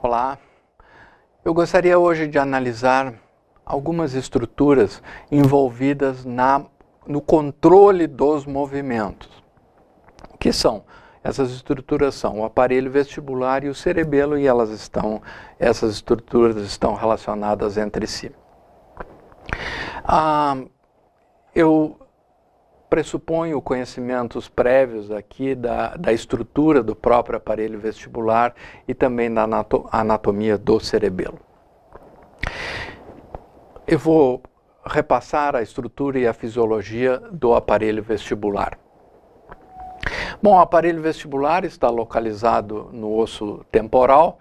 Olá, eu gostaria hoje de analisar algumas estruturas envolvidas na, no controle dos movimentos. O que são? Essas estruturas são o aparelho vestibular e o cerebelo e elas estão, essas estruturas estão relacionadas entre si. Ah, eu pressuponho conhecimentos prévios aqui da, da estrutura do próprio aparelho vestibular e também da anatomia do cerebelo. Eu vou repassar a estrutura e a fisiologia do aparelho vestibular. Bom, o aparelho vestibular está localizado no osso temporal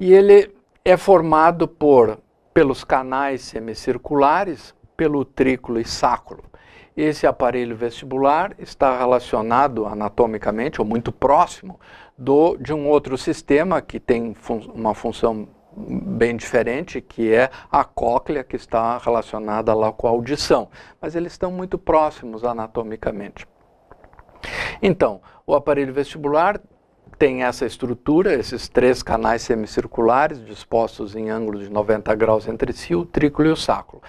e ele é formado por pelos canais semicirculares pelo trículo e sacro. Esse aparelho vestibular está relacionado anatomicamente, ou muito próximo, do, de um outro sistema que tem fun uma função bem diferente, que é a cóclea, que está relacionada lá com a audição. Mas eles estão muito próximos anatomicamente. Então, o aparelho vestibular tem essa estrutura, esses três canais semicirculares dispostos em ângulos de 90 graus entre si, o trículo e o sacro.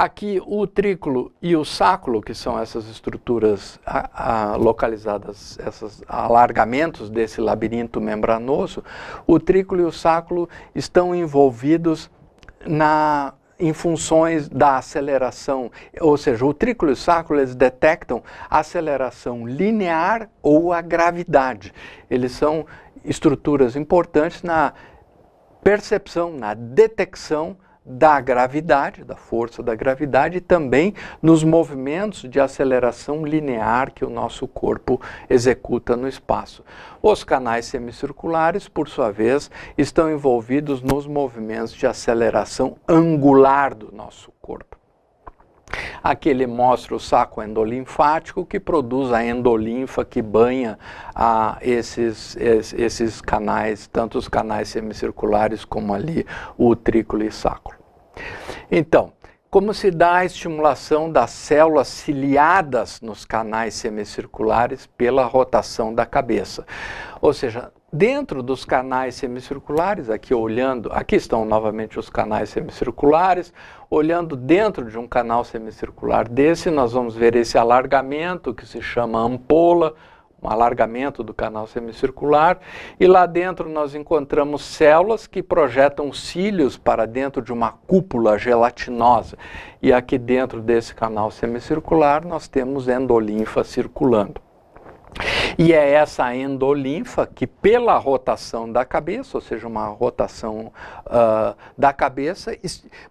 Aqui o trículo e o sáculo, que são essas estruturas a, a, localizadas, esses alargamentos desse labirinto membranoso, o trículo e o sáculo estão envolvidos na em funções da aceleração, ou seja, o trículo e o sacro eles detectam a aceleração linear ou a gravidade. Eles são estruturas importantes na percepção, na detecção da gravidade, da força da gravidade, e também nos movimentos de aceleração linear que o nosso corpo executa no espaço. Os canais semicirculares, por sua vez, estão envolvidos nos movimentos de aceleração angular do nosso corpo. Aqui ele mostra o saco endolinfático que produz a endolinfa que banha ah, esses, esses canais, tanto os canais semicirculares como ali o trículo e saco. Então, como se dá a estimulação das células ciliadas nos canais semicirculares pela rotação da cabeça? Ou seja, dentro dos canais semicirculares, aqui olhando, aqui estão novamente os canais semicirculares, olhando dentro de um canal semicircular desse, nós vamos ver esse alargamento que se chama ampola, um alargamento do canal semicircular, e lá dentro nós encontramos células que projetam cílios para dentro de uma cúpula gelatinosa. E aqui dentro desse canal semicircular nós temos endolinfa circulando. E é essa endolinfa que, pela rotação da cabeça, ou seja, uma rotação uh, da cabeça,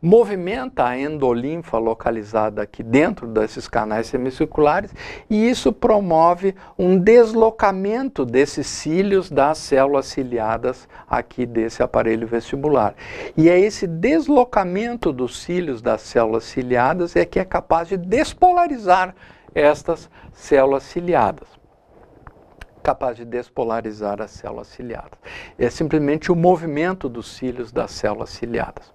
movimenta a endolinfa localizada aqui dentro desses canais semicirculares e isso promove um deslocamento desses cílios das células ciliadas aqui desse aparelho vestibular. E é esse deslocamento dos cílios das células ciliadas é que é capaz de despolarizar estas células ciliadas capaz de despolarizar as células ciliadas. É simplesmente o movimento dos cílios das células ciliadas.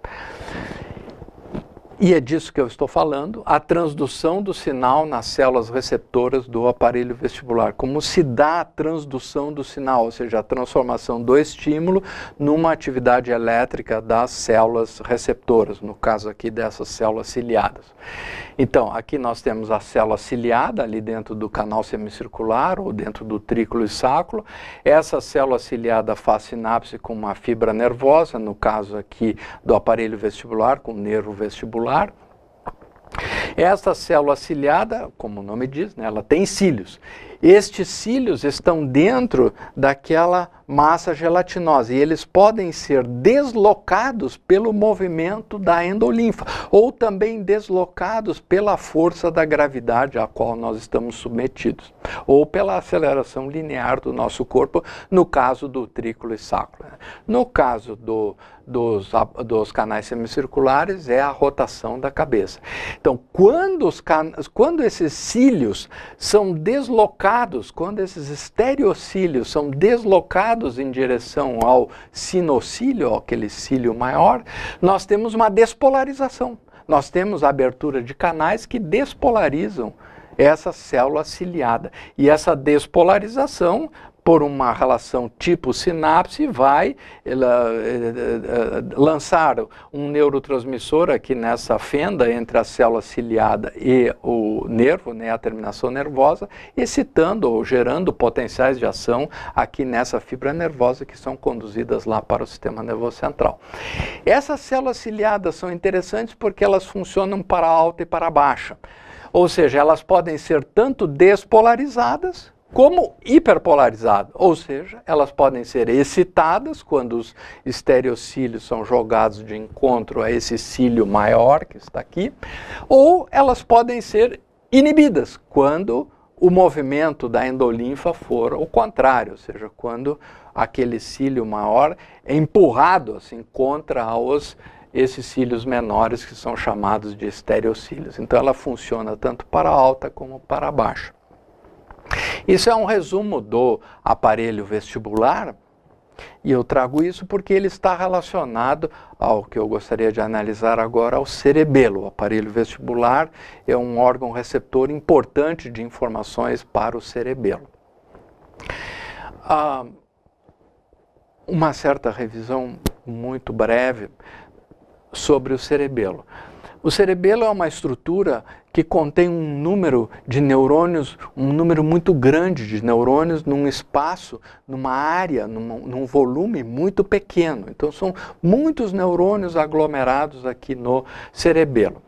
E é disso que eu estou falando, a transdução do sinal nas células receptoras do aparelho vestibular. Como se dá a transdução do sinal, ou seja, a transformação do estímulo numa atividade elétrica das células receptoras, no caso aqui dessas células ciliadas. Então, aqui nós temos a célula ciliada ali dentro do canal semicircular ou dentro do trículo e sáculo. Essa célula ciliada faz sinapse com uma fibra nervosa, no caso aqui do aparelho vestibular, com o nervo vestibular celular. Esta célula ciliada, como o nome diz, né, ela tem cílios. Estes cílios estão dentro daquela massa gelatinosa e eles podem ser deslocados pelo movimento da endolinfa ou também deslocados pela força da gravidade a qual nós estamos submetidos ou pela aceleração linear do nosso corpo no caso do trículo e sacro. No caso do, dos, dos canais semicirculares é a rotação da cabeça. Então, quando, os can... quando esses cílios são deslocados deslocados, quando esses estereocílios são deslocados em direção ao sinocílio, aquele cílio maior, nós temos uma despolarização. Nós temos a abertura de canais que despolarizam essa célula ciliada. E essa despolarização por uma relação tipo sinapse, vai ela, eh, eh, eh, lançar um neurotransmissor aqui nessa fenda entre a célula ciliada e o nervo, né, a terminação nervosa, excitando ou gerando potenciais de ação aqui nessa fibra nervosa que são conduzidas lá para o sistema nervoso central. Essas células ciliadas são interessantes porque elas funcionam para alta e para baixa. Ou seja, elas podem ser tanto despolarizadas como hiperpolarizada, ou seja, elas podem ser excitadas quando os estereocílios são jogados de encontro a esse cílio maior que está aqui, ou elas podem ser inibidas quando o movimento da endolinfa for o contrário, ou seja, quando aquele cílio maior é empurrado assim contra os esses cílios menores que são chamados de estereocílios. Então ela funciona tanto para alta como para baixo. Isso é um resumo do aparelho vestibular, e eu trago isso porque ele está relacionado ao que eu gostaria de analisar agora, ao cerebelo. O aparelho vestibular é um órgão receptor importante de informações para o cerebelo. Ah, uma certa revisão muito breve sobre o cerebelo. O cerebelo é uma estrutura que contém um número de neurônios, um número muito grande de neurônios num espaço, numa área, num, num volume muito pequeno. Então são muitos neurônios aglomerados aqui no cerebelo.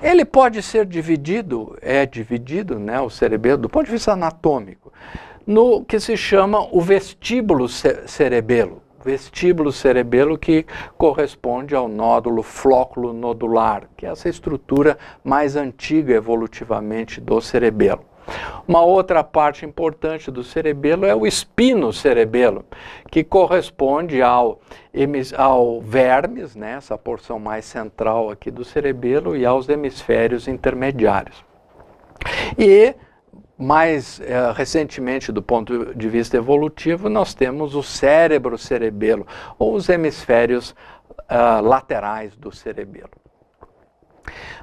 Ele pode ser dividido, é dividido, né, o cerebelo, do ponto de vista anatômico, no que se chama o vestíbulo cerebelo vestíbulo cerebelo que corresponde ao nódulo flóculo nodular, que é essa estrutura mais antiga evolutivamente do cerebelo. Uma outra parte importante do cerebelo é o espino cerebelo, que corresponde ao, ao vermes, né, essa porção mais central aqui do cerebelo, e aos hemisférios intermediários. E mais eh, recentemente, do ponto de vista evolutivo, nós temos o cérebro cerebelo, ou os hemisférios uh, laterais do cerebelo.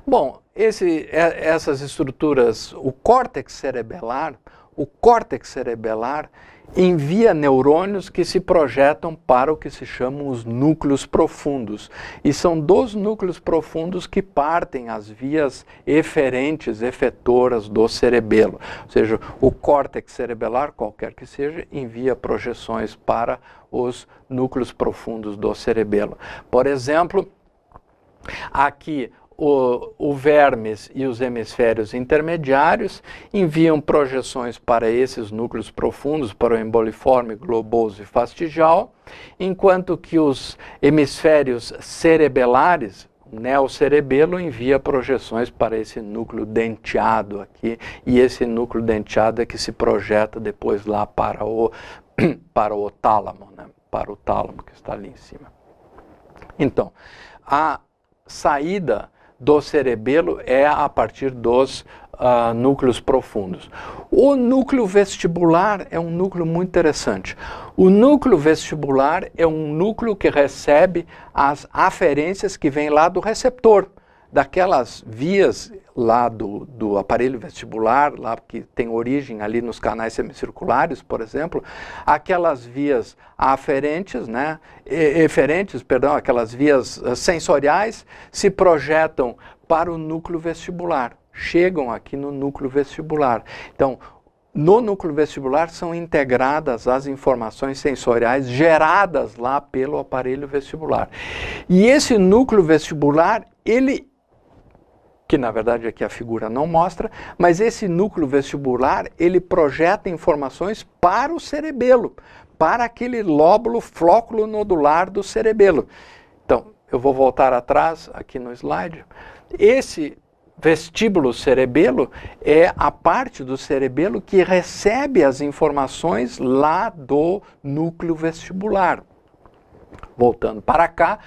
Bom, esse, eh, essas estruturas, o córtex cerebelar, o córtex cerebelar envia neurônios que se projetam para o que se chamam os núcleos profundos. E são dos núcleos profundos que partem as vias eferentes, efetoras do cerebelo. Ou seja, o córtex cerebelar, qualquer que seja, envia projeções para os núcleos profundos do cerebelo. Por exemplo, aqui o, o vermes e os hemisférios intermediários, enviam projeções para esses núcleos profundos, para o emboliforme, globoso e fastigial, enquanto que os hemisférios cerebelares, o neocerebelo envia projeções para esse núcleo denteado aqui, e esse núcleo denteado é que se projeta depois lá para o, para o tálamo, né? para o tálamo que está ali em cima. Então, a saída do cerebelo é a partir dos uh, núcleos profundos. O núcleo vestibular é um núcleo muito interessante. O núcleo vestibular é um núcleo que recebe as aferências que vêm lá do receptor, daquelas vias lá do, do aparelho vestibular, lá que tem origem ali nos canais semicirculares, por exemplo, aquelas vias aferentes, né, eferentes, perdão, aquelas vias eh, sensoriais se projetam para o núcleo vestibular, chegam aqui no núcleo vestibular. Então, no núcleo vestibular são integradas as informações sensoriais geradas lá pelo aparelho vestibular. E esse núcleo vestibular, ele que na verdade aqui a figura não mostra, mas esse núcleo vestibular, ele projeta informações para o cerebelo, para aquele lóbulo flóculo nodular do cerebelo. Então, eu vou voltar atrás aqui no slide. Esse vestíbulo cerebelo é a parte do cerebelo que recebe as informações lá do núcleo vestibular voltando para cá,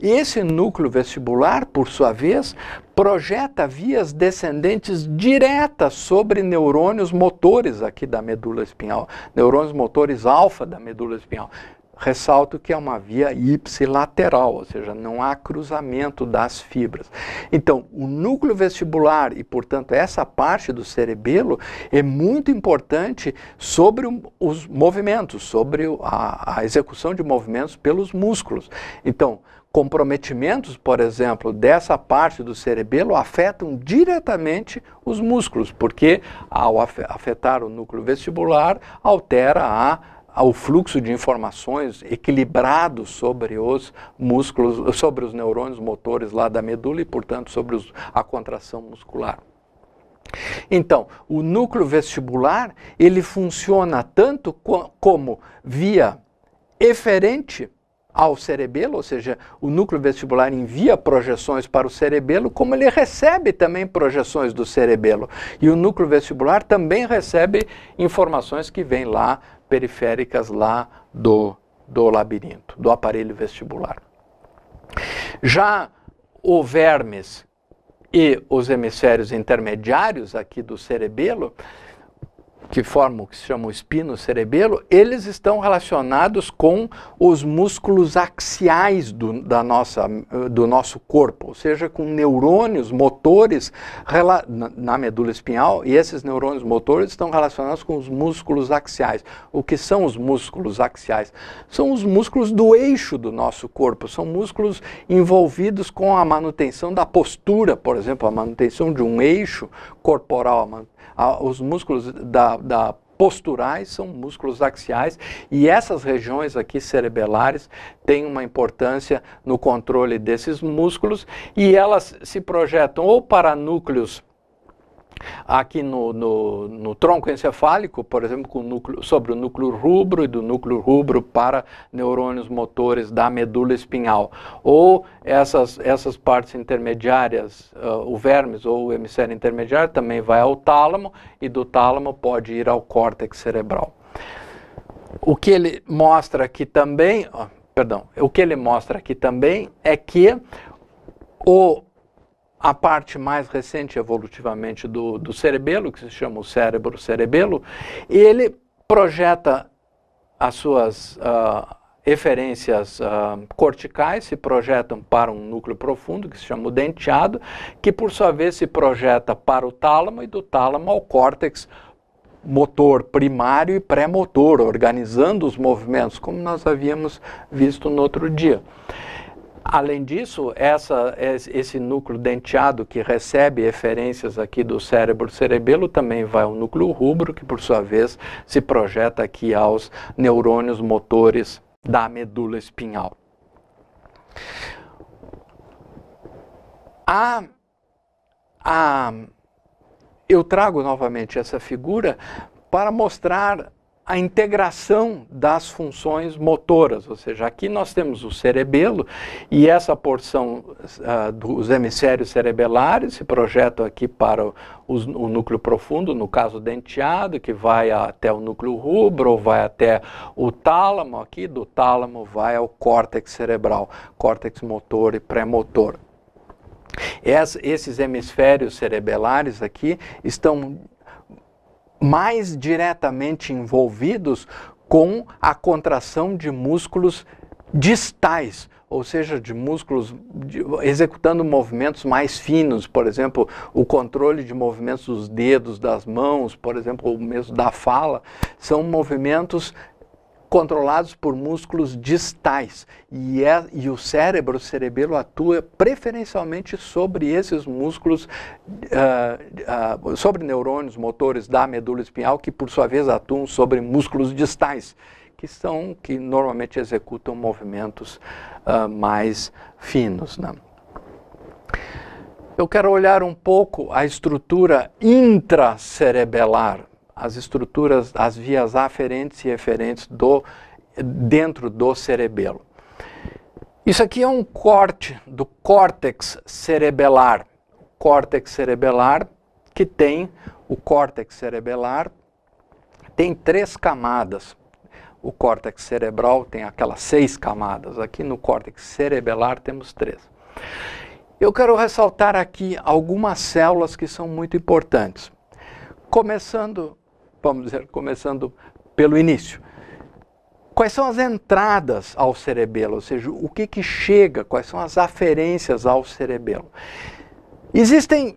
esse núcleo vestibular, por sua vez, projeta vias descendentes diretas sobre neurônios motores aqui da medula espinhal, neurônios motores alfa da medula espinhal. Ressalto que é uma via ipsilateral, ou seja, não há cruzamento das fibras. Então, o núcleo vestibular e, portanto, essa parte do cerebelo é muito importante sobre os movimentos, sobre a, a execução de movimentos pelos músculos. Então, comprometimentos, por exemplo, dessa parte do cerebelo afetam diretamente os músculos, porque ao afetar o núcleo vestibular, altera a ao fluxo de informações equilibrado sobre os músculos, sobre os neurônios motores lá da medula e, portanto, sobre os, a contração muscular. Então, o núcleo vestibular, ele funciona tanto co como via eferente ao cerebelo, ou seja, o núcleo vestibular envia projeções para o cerebelo, como ele recebe também projeções do cerebelo. E o núcleo vestibular também recebe informações que vêm lá periféricas lá do, do labirinto, do aparelho vestibular. Já o vermes e os hemisférios intermediários aqui do cerebelo que formam o que se chama o espino cerebelo, eles estão relacionados com os músculos axiais do, da nossa, do nosso corpo, ou seja, com neurônios motores na medula espinhal, e esses neurônios motores estão relacionados com os músculos axiais. O que são os músculos axiais? São os músculos do eixo do nosso corpo, são músculos envolvidos com a manutenção da postura, por exemplo, a manutenção de um eixo corporal, a manutenção os músculos da, da posturais são músculos axiais e essas regiões aqui cerebelares têm uma importância no controle desses músculos e elas se projetam ou para núcleos Aqui no, no, no, tronco encefálico, por exemplo, com núcleo, sobre o núcleo rubro e do núcleo rubro para neurônios motores da medula espinhal. Ou essas, essas partes intermediárias, uh, o vermes ou o hemisfério intermediário também vai ao tálamo e do tálamo pode ir ao córtex cerebral. O que ele mostra aqui também, perdão, o que ele mostra aqui também é que o a parte mais recente evolutivamente do, do cerebelo, que se chama o cérebro-cerebelo, ele projeta as suas uh, ah, referências uh, ah, corticais, se projetam para um núcleo profundo, que se chama o denteado, que por sua vez se projeta para o tálamo e do tálamo ao córtex motor primário e pré-motor, organizando os movimentos, como nós havíamos visto no outro dia. Além disso, essa, esse núcleo denteado que recebe referências aqui do cérebro cerebelo também vai ao núcleo rubro, que por sua vez se projeta aqui aos neurônios motores da medula espinhal. A, a, eu trago novamente essa figura para mostrar a integração das funções motoras, ou seja, aqui nós temos o cerebelo e essa porção uh, dos hemisférios cerebelares se projetam aqui para o, o, núcleo profundo, no caso denteado, que vai até o núcleo rubro, vai até o tálamo aqui, do tálamo vai ao córtex cerebral, córtex motor e pré-motor. Esses hemisférios cerebelares aqui estão mais diretamente envolvidos com a contração de músculos distais, ou seja, de músculos de, executando movimentos mais finos, por exemplo, o controle de movimentos dos dedos, das mãos, por exemplo, ou mesmo da fala, são movimentos controlados por músculos distais. E, é, e o cérebro, o cerebelo, atua preferencialmente sobre esses músculos, uh, uh, sobre neurônios motores da medula espinhal, que por sua vez atuam sobre músculos distais, que são que normalmente executam movimentos uh, mais finos. Né? Eu quero olhar um pouco a estrutura intracerebelar as estruturas, as vias aferentes e eferentes do, dentro do cerebelo. Isso aqui é um corte do córtex cerebelar. córtex cerebelar que tem o córtex cerebelar tem três camadas. O córtex cerebral tem aquelas seis camadas. Aqui no córtex cerebelar temos três. Eu quero ressaltar aqui algumas células que são muito importantes. Começando vamos dizer, começando pelo início. Quais são as entradas ao cerebelo, ou seja, o que, que chega, quais são as aferências ao cerebelo? Existem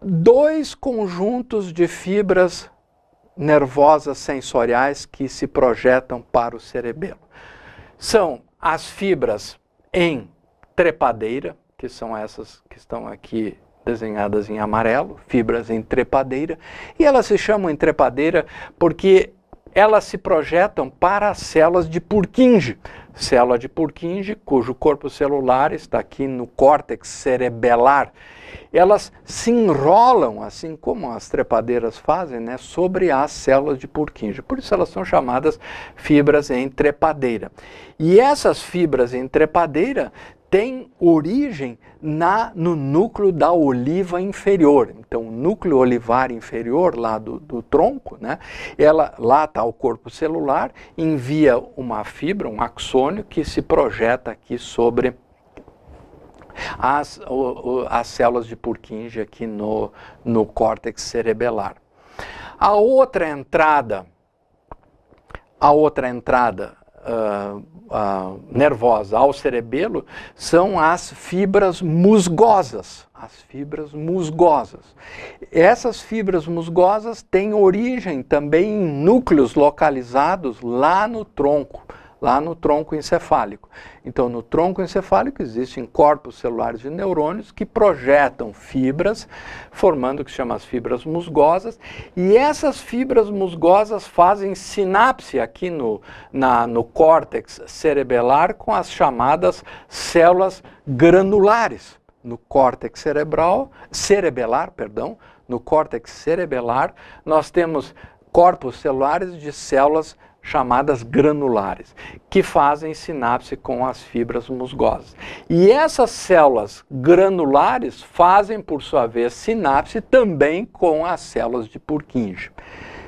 dois conjuntos de fibras nervosas sensoriais que se projetam para o cerebelo. São as fibras em trepadeira, que são essas que estão aqui desenhadas em amarelo, fibras em trepadeira, e elas se chamam trepadeira porque elas se projetam para as células de Purkinje, célula de Purkinje, cujo corpo celular está aqui no córtex cerebelar. Elas se enrolam, assim como as trepadeiras fazem, né, sobre as células de Purkinje. Por isso elas são chamadas fibras em trepadeira. E essas fibras em trepadeira tem origem na, no núcleo da oliva inferior. Então, o núcleo olivar inferior lá do, do tronco, né, ela, lá está o corpo celular, envia uma fibra, um axônio, que se projeta aqui sobre as, o, o, as células de Purkinje aqui no, no córtex cerebelar. A outra entrada, a outra entrada uh, uh, nervosa ao cerebelo são as fibras musgosas. As fibras musgosas. Essas fibras musgosas têm origem também em núcleos localizados lá no tronco lá no tronco encefálico. Então, no tronco encefálico existem corpos celulares de neurônios que projetam fibras, formando o que se chama as fibras musgosas, e essas fibras musgosas fazem sinapse aqui no, na, no córtex cerebelar com as chamadas células granulares no córtex cerebral, cerebelar, perdão, no córtex cerebelar, nós temos corpos celulares de células chamadas granulares, que fazem sinapse com as fibras musgosas. E essas células granulares fazem, por sua vez, sinapse também com as células de Purkinje.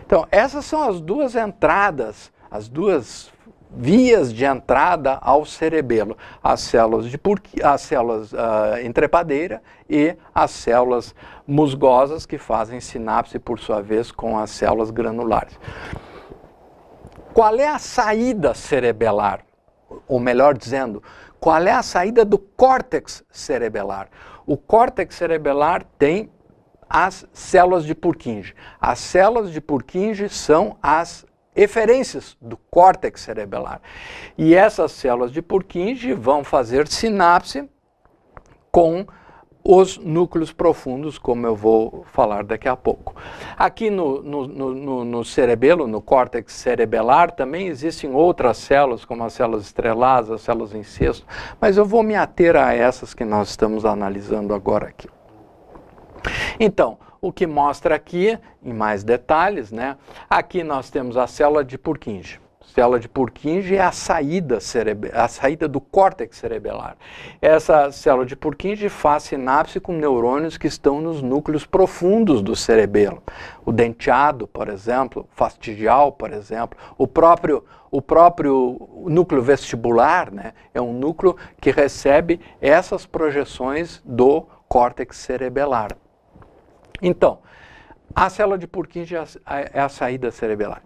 Então, essas são as duas entradas, as duas vias de entrada ao cerebelo, as células, de Purki, as células uh, entrepadeira e as células musgosas que fazem sinapse, por sua vez, com as células granulares. Qual é a saída cerebelar? Ou melhor dizendo, qual é a saída do córtex cerebelar? O córtex cerebelar tem as células de Purkinje. As células de Purkinje são as eferências do córtex cerebelar. E essas células de Purkinje vão fazer sinapse com os núcleos profundos, como eu vou falar daqui a pouco. Aqui no, no, no, no cerebelo, no córtex cerebelar, também existem outras células, como as células estreladas, as células em cesto, mas eu vou me ater a essas que nós estamos analisando agora aqui. Então, o que mostra aqui, em mais detalhes, né? Aqui nós temos a célula de Purkinje célula de Purkinje é a saída, a saída do córtex cerebelar. Essa célula de Purkinje faz sinapse com neurônios que estão nos núcleos profundos do cerebelo. O denteado, por exemplo, o fastigial, por exemplo, o próprio, o próprio núcleo vestibular né, é um núcleo que recebe essas projeções do córtex cerebelar. Então, a célula de Purkinje é, é a saída cerebelar.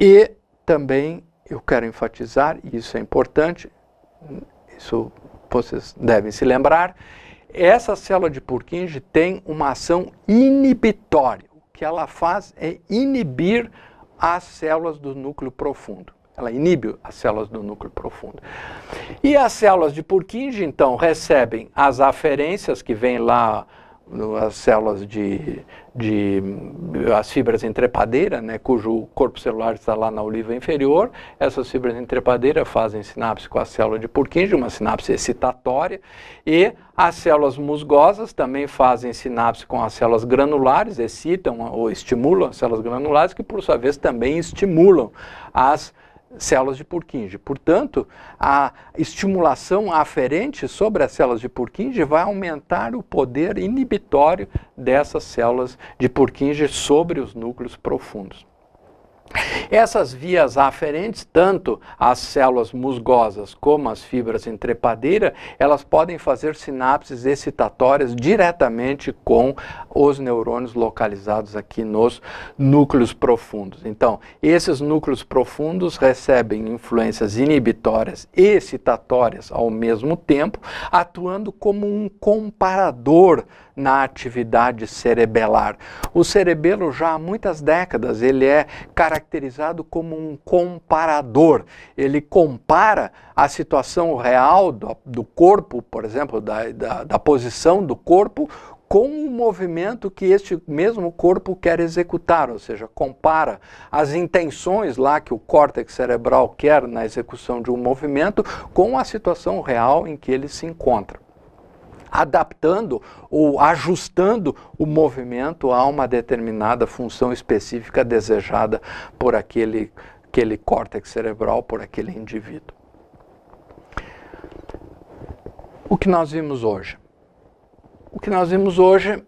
E também eu quero enfatizar, e isso é importante, isso vocês devem se lembrar, essa célula de Purkinje tem uma ação inibitória. O que ela faz é inibir as células do núcleo profundo. Ela inibe as células do núcleo profundo. E as células de Purkinje, então, recebem as aferências que vêm lá as células de, de as fibras entrepadeira, né, cujo corpo celular está lá na oliva inferior, essas fibras entrepadeira fazem sinapse com a célula de Purkinje, uma sinapse excitatória, e as células musgosas também fazem sinapse com as células granulares, excitam ou estimulam as células granulares, que por sua vez também estimulam as células de Purkinje. Portanto, a estimulação aferente sobre as células de Purkinje vai aumentar o poder inibitório dessas células de Purkinje sobre os núcleos profundos. Essas vias aferentes, tanto as células musgosas como as fibras entrepadeiras, elas podem fazer sinapses excitatórias diretamente com os neurônios localizados aqui nos núcleos profundos. Então, esses núcleos profundos recebem influências inibitórias e excitatórias ao mesmo tempo, atuando como um comparador na atividade cerebelar. O cerebelo já há muitas décadas ele é caracterizado como um comparador. Ele compara a situação real do, do corpo, por exemplo, da, da, da posição do corpo, com o movimento que este mesmo corpo quer executar, ou seja, compara as intenções lá que o córtex cerebral quer na execução de um movimento com a situação real em que ele se encontra adaptando ou ajustando o movimento a uma determinada função específica desejada por aquele, aquele córtex cerebral, por aquele indivíduo. O que nós vimos hoje? O que nós vimos hoje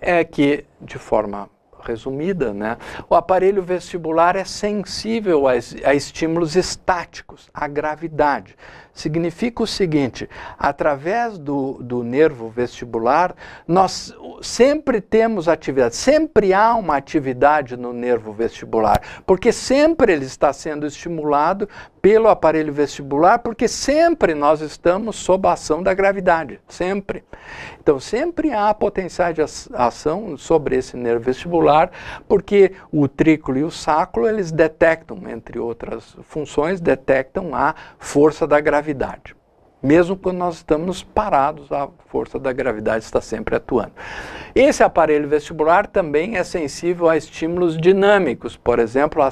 é que, de forma resumida, né? O aparelho vestibular é sensível a, a estímulos estáticos, à gravidade. Significa o seguinte: através do, do nervo vestibular, nós sempre temos atividade, sempre há uma atividade no nervo vestibular, porque sempre ele está sendo estimulado pelo aparelho vestibular, porque sempre nós estamos sob a ação da gravidade, sempre. Então, sempre há potencial de ação sobre esse nervo vestibular porque o trículo e o sacro eles detectam, entre outras funções, detectam a força da gravidade mesmo quando nós estamos parados, a força da gravidade está sempre atuando. Esse aparelho vestibular também é sensível a estímulos dinâmicos, por exemplo, a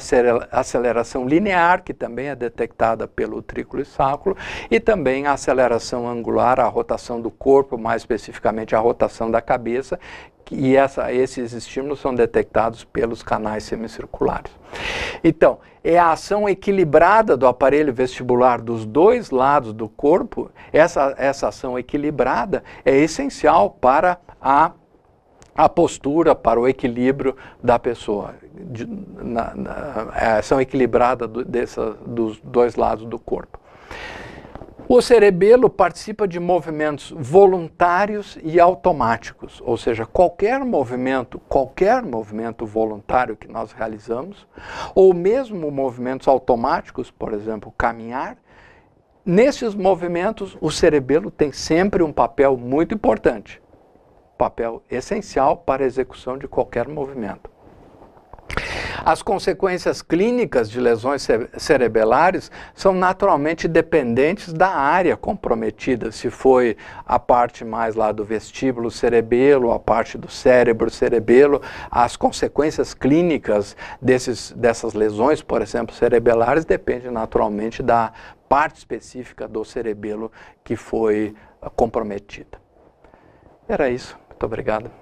aceleração linear, que também é detectada pelo trículo e sáculo, e também a aceleração angular, a rotação do corpo, mais especificamente a rotação da cabeça, e essa, esses estímulos são detectados pelos canais semicirculares. Então, é a ação equilibrada do aparelho vestibular dos dois lados do corpo, essa, essa ação equilibrada é essencial para a, a postura, para o equilíbrio da pessoa. De, na, na, é a ação equilibrada do, dessa, dos dois lados do corpo. O cerebelo participa de movimentos voluntários e automáticos, ou seja, qualquer movimento, qualquer movimento voluntário que nós realizamos, ou mesmo movimentos automáticos, por exemplo, caminhar, nesses movimentos o cerebelo tem sempre um papel muito importante, papel essencial para a execução de qualquer movimento. As consequências clínicas de lesões cerebelares são naturalmente dependentes da área comprometida, se foi a parte mais lá do vestíbulo cerebelo, a parte do cérebro cerebelo, as consequências clínicas desses, dessas lesões, por exemplo, cerebelares, dependem naturalmente da parte específica do cerebelo que foi comprometida. Era isso. Muito obrigado.